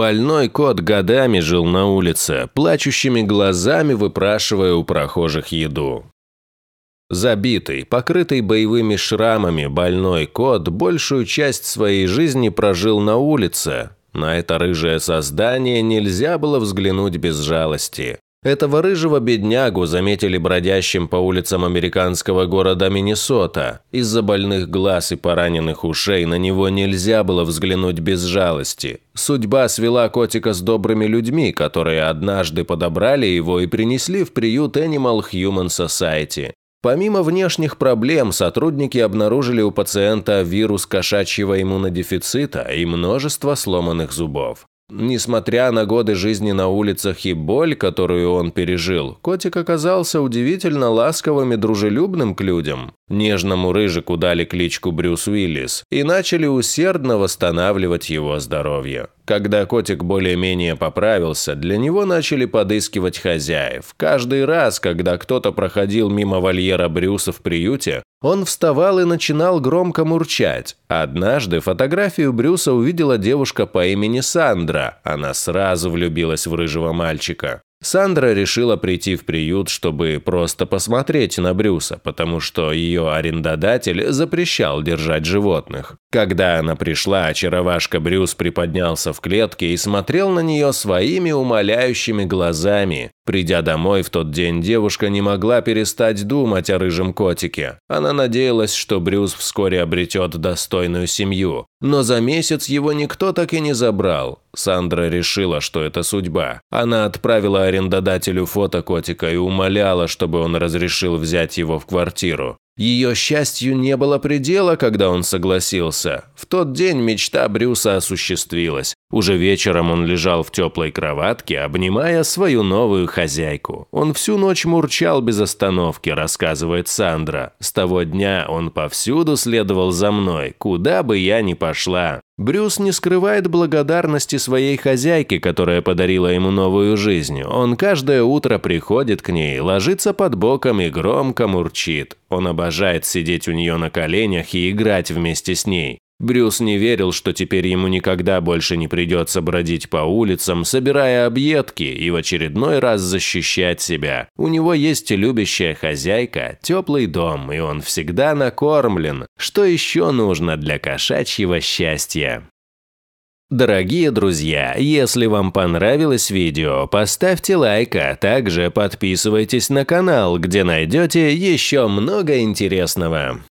Больной кот годами жил на улице, плачущими глазами выпрашивая у прохожих еду. Забитый, покрытый боевыми шрамами, больной кот большую часть своей жизни прожил на улице. На это рыжее создание нельзя было взглянуть без жалости. Этого рыжего беднягу заметили бродящим по улицам американского города Миннесота. Из-за больных глаз и пораненных ушей на него нельзя было взглянуть без жалости. Судьба свела котика с добрыми людьми, которые однажды подобрали его и принесли в приют Animal Human Society. Помимо внешних проблем, сотрудники обнаружили у пациента вирус кошачьего иммунодефицита и множество сломанных зубов. Несмотря на годы жизни на улицах и боль, которую он пережил, котик оказался удивительно ласковым и дружелюбным к людям. Нежному рыжику дали кличку Брюс Уиллис и начали усердно восстанавливать его здоровье. Когда котик более-менее поправился, для него начали подыскивать хозяев. Каждый раз, когда кто-то проходил мимо вольера Брюса в приюте, он вставал и начинал громко мурчать. Однажды фотографию Брюса увидела девушка по имени Сандра. Она сразу влюбилась в рыжего мальчика. Сандра решила прийти в приют, чтобы просто посмотреть на Брюса, потому что ее арендодатель запрещал держать животных. Когда она пришла, очаровашка Брюс приподнялся в клетке и смотрел на нее своими умоляющими глазами, Придя домой в тот день, девушка не могла перестать думать о рыжем котике. Она надеялась, что Брюс вскоре обретет достойную семью. Но за месяц его никто так и не забрал. Сандра решила, что это судьба. Она отправила арендодателю фото котика и умоляла, чтобы он разрешил взять его в квартиру. Ее счастью не было предела, когда он согласился. В тот день мечта Брюса осуществилась. Уже вечером он лежал в теплой кроватке, обнимая свою новую хозяйку. Он всю ночь мурчал без остановки, рассказывает Сандра. С того дня он повсюду следовал за мной, куда бы я ни пошла. Брюс не скрывает благодарности своей хозяйке, которая подарила ему новую жизнь. Он каждое утро приходит к ней, ложится под боком и громко мурчит. Он обожает сидеть у нее на коленях и играть вместе с ней. Брюс не верил, что теперь ему никогда больше не придется бродить по улицам, собирая объедки и в очередной раз защищать себя. У него есть любящая хозяйка, теплый дом, и он всегда накормлен. Что еще нужно для кошачьего счастья? Дорогие друзья, если вам понравилось видео, поставьте лайк, а также подписывайтесь на канал, где найдете еще много интересного.